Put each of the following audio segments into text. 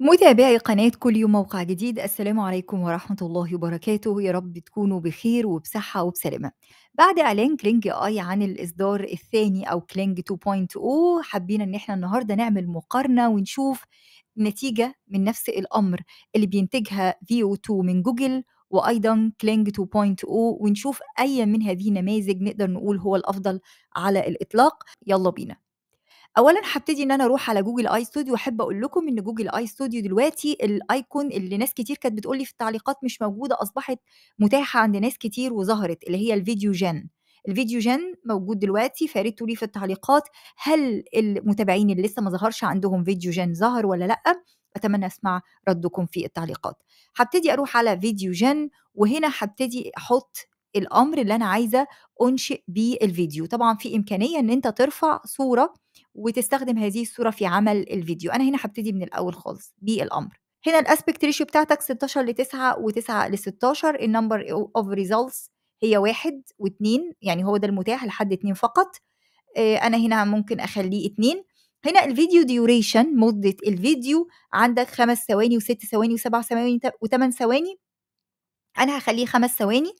متابعي قناة كل يوم موقع جديد السلام عليكم ورحمة الله وبركاته يا رب تكونوا بخير وبصحة وبسلامة بعد إعلان كلينج آي عن الإصدار الثاني أو كلينج 2.0 حابين إن احنا النهاردة نعمل مقارنة ونشوف نتيجة من نفس الأمر اللي بينتجها فيو 2 من جوجل وايضا كلينج 2.0 ونشوف اي من هذه النماذج نقدر نقول هو الافضل على الاطلاق يلا بينا اولا هبتدي ان انا اروح على جوجل اي ستوديو واحب اقول لكم ان جوجل اي ستوديو دلوقتي الايكون اللي ناس كتير كانت بتقول لي في التعليقات مش موجوده اصبحت متاحه عند ناس كتير وظهرت اللي هي الفيديو جن الفيديو جن موجود دلوقتي فاريتوا لي في التعليقات هل المتابعين اللي لسه ما ظهرش عندهم فيديو جن ظهر ولا لا اتمنى اسمع ردكم في التعليقات هبتدي اروح على فيديو جن وهنا هبتدي احط الامر اللي انا عايزه انشئ بيه الفيديو طبعا في امكانيه ان انت ترفع صوره وتستخدم هذه الصوره في عمل الفيديو انا هنا هبتدي من الاول خالص بالامر هنا الاسبكت ريشيو بتاعتك 16 ل 9 و9 ل 16 النمبر اوف ريزلتس هي واحد واثنين يعني هو ده المتاح لحد اتنين فقط آه، انا هنا ممكن اخليه اتنين هنا الفيديو ديوريشن مدة الفيديو عندك خمس ثواني وست ثواني وسبع ثواني وثمان ثواني أنا هخليه خمس ثواني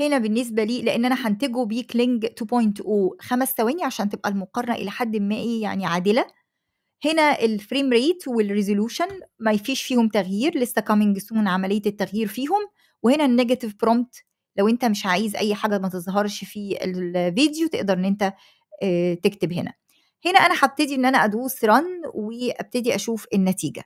هنا بالنسبه لي لان انا هنتجه بيه كلينج 2.0 خمس ثواني عشان تبقى المقارنه الى حد ما ايه يعني عادله هنا الفريم ريت والريزولوشن ما فيش فيهم تغيير لسه كامينج سون عمليه التغيير فيهم وهنا النيجاتيف برومبت لو انت مش عايز اي حاجه ما تظهرش في الفيديو تقدر ان انت آه، تكتب هنا هنا انا هبتدي ان انا ادوس رن وابتدي اشوف النتيجه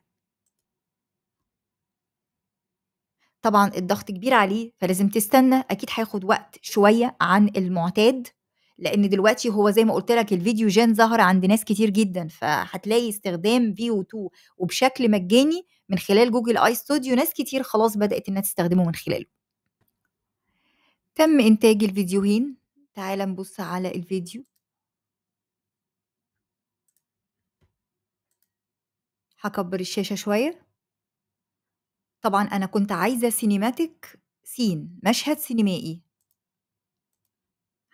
طبعا الضغط كبير عليه فلازم تستنى اكيد هياخد وقت شويه عن المعتاد لان دلوقتي هو زي ما قلت لك الفيديو جين ظهر عند ناس كتير جدا فهتلاقي استخدام فيو 2 وبشكل مجاني من خلال جوجل اي ستوديو ناس كتير خلاص بدات انها تستخدمه من خلاله تم انتاج الفيديوهين تعال نبص على الفيديو هكبر الشاشه شويه طبعًا أنا كنت عايزة سينيماتيك سين مشهد سينمائي.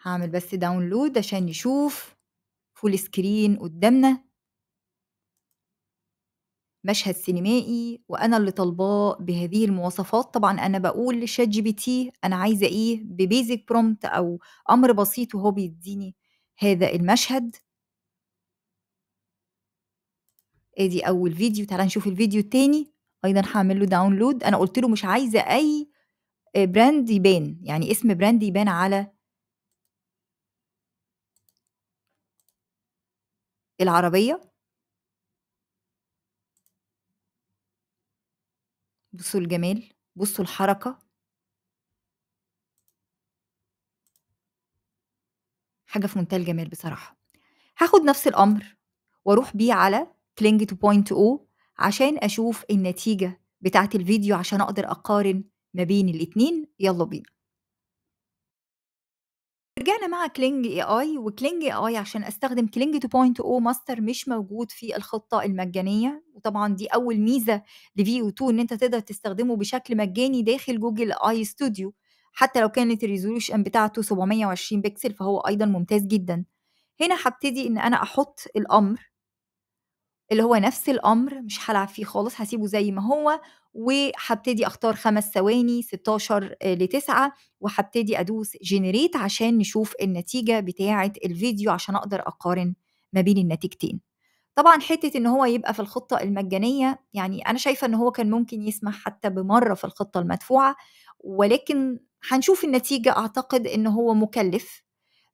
هعمل بس داونلود عشان نشوف فول سكرين قدامنا. مشهد سينمائي وأنا اللي طالباه بهذه المواصفات، طبعًا أنا بقول لشات جي بي تي أنا عايزة إيه ببيزك برومت أو أمر بسيط وهو بيدّيني هذا المشهد. آدي إيه أول فيديو، تعالَ نشوف الفيديو التاني. أيضا هعمل له داونلود أنا قُلت له مش عايزة أي براند آه، يبان، يعني اسم براند يبان على العربية. بُصّوا الجمال، بُصّوا الحركة. حاجة في منتهى الجمال بصراحة. هاخد نفس الأمر وأروح بيه على Kling 2.0 عشان أشوف النتيجة بتاعت الفيديو عشان أقدر أقارن ما بين الاتنين يلا بينا رجعنا مع كلينج اي اي وكلينج اي اي عشان استخدم كلينج 2.0 ماستر مش موجود في الخطه المجانيه وطبعا دي اول ميزه لفي او 2 ان انت تقدر تستخدمه بشكل مجاني داخل جوجل اي ستوديو حتى لو كانت الريزولوشن بتاعته 720 بكسل فهو ايضا ممتاز جدا هنا هبتدي ان انا احط الامر اللي هو نفس الامر مش هلعب فيه خالص هسيبه زي ما هو وهبتدي اختار خمس ثواني 16 آه، لتسعة وهبتدي ادوس جنريت عشان نشوف النتيجه بتاعه الفيديو عشان اقدر اقارن ما بين النتيجتين طبعا حته ان هو يبقى في الخطه المجانيه يعني انا شايفه ان هو كان ممكن يسمح حتى بمره في الخطه المدفوعه ولكن هنشوف النتيجه اعتقد ان هو مكلف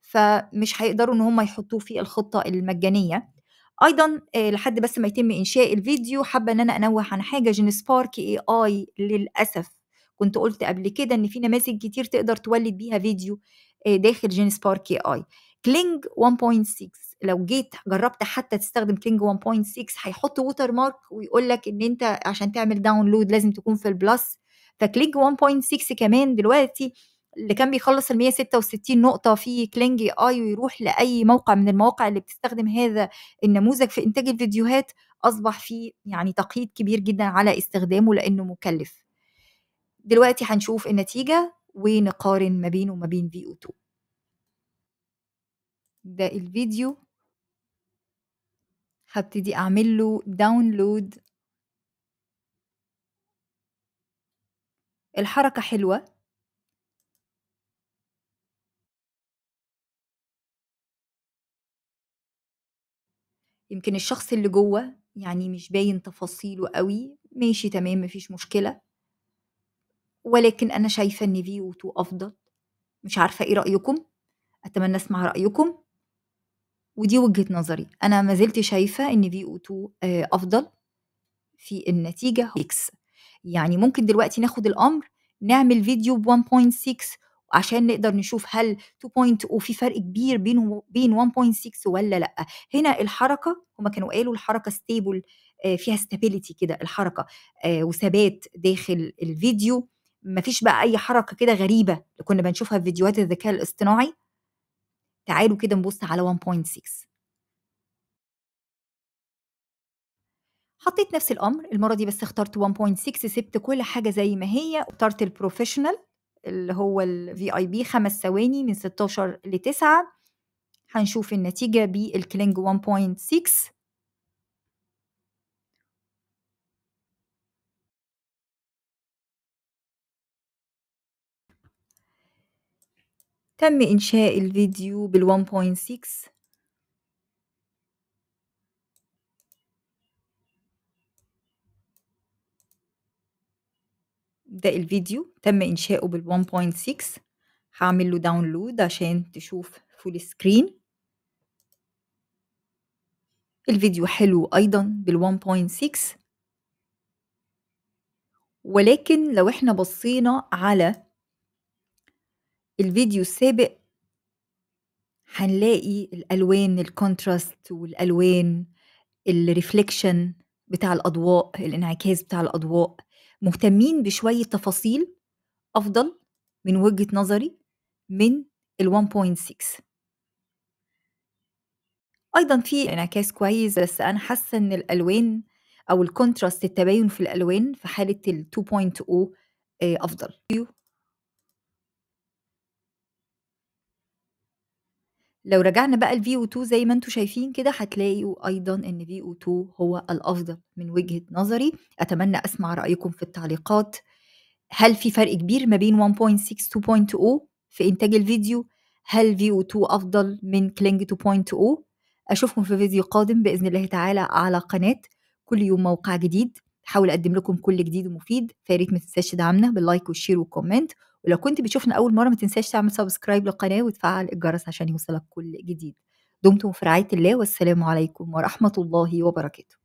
فمش هيقدروا ان هم يحطوه في الخطه المجانيه ايضا آه، لحد بس ما يتم انشاء الفيديو حابه ان انا انوه عن حاجه جين سبارك اي اي للاسف كنت قلت قبل كده ان في نماذج كتير تقدر تولد بيها فيديو آه، داخل جين سبارك اي اي كلينج 1.6 لو جيت جربت حتى تستخدم كلينج 1.6 هيحط ووتر مارك ويقول لك ان انت عشان تعمل داونلود لازم تكون في البلس فكلينج 1.6 كمان دلوقتي اللي كان بيخلص ال 166 نقطه في كلينجي اي ويروح لاي موقع من المواقع اللي بتستخدم هذا النموذج في انتاج الفيديوهات اصبح في يعني تقييد كبير جدا على استخدامه لانه مكلف دلوقتي هنشوف النتيجه ونقارن ما بينه وما بين في او 2 ده الفيديو هبتدي اعمل له داونلود الحركه حلوه يمكن الشخص اللي جوه يعني مش باين تفاصيله قوي ماشي تمام مفيش مشكلة ولكن أنا شايفة إن في 2 أفضل مش عارفة إيه رأيكم أتمنى أسمع رأيكم ودي وجهة نظري أنا ما زلت شايفة إن في 2 آه، أفضل في النتيجة إكس يعني ممكن دلوقتي ناخد الأمر نعمل فيديو ب 1.6 عشان نقدر نشوف هل 2.0 وفي فرق كبير بين بين 1.6 ولا لا هنا الحركه هما كانوا قالوا الحركه ستيبل آه، فيها ستابيليتي كده الحركه آه، وثبات داخل الفيديو مفيش بقى اي حركه كده غريبه اللي كنا بنشوفها في فيديوهات الذكاء الاصطناعي تعالوا كده نبص على 1.6 حطيت نفس الامر المره دي بس اخترت 1.6 سبت كل حاجه زي ما هي اخترت البروفيشنال اللي هو الفي اي بي خمس ثواني من 16 ل 9 هنشوف النتيجة بالكلينج 1.6 تم إنشاء الفيديو بال 1.6 ده الفيديو تم إنشاؤه بال 1.6 هعمل له داونلود عشان تشوف فول سكرين الفيديو حلو أيضا بال 1.6 ولكن لو احنا بصينا على الفيديو السابق هنلاقي الألوان الكونتراست والألوان الريفليكشن بتاع الأضواء الانعكاس بتاع الأضواء مهتمين بشويه تفاصيل افضل من وجهه نظري من ال 1.6 ايضا في انعكاس كويس بس انا حاسه ان الالوان او الكونتراست التباين في الالوان في حاله ال 2.0 آه، افضل لو رجعنا بقى ل VO2 زي ما انتم شايفين كده هتلاقوا أيضا إن VO2 هو الأفضل من وجهة نظري أتمنى أسمع رأيكم في التعليقات هل في فرق كبير ما بين 1.6 2.0 في إنتاج الفيديو هل VO2 أفضل من كلينج 2.0 أشوفكم في فيديو قادم بإذن الله تعالى على قناة كل يوم موقع جديد بحاول أقدم لكم كل جديد ومفيد فياريت ما تنساش تدعمنا باللايك والشير والكومنت ولو كنت بتشوفنا أول مرة ما تنساش تعمل سبسكرايب للقناة وتفعل الجرس عشان يوصلك كل جديد دمتم في رعاية الله والسلام عليكم ورحمة الله وبركاته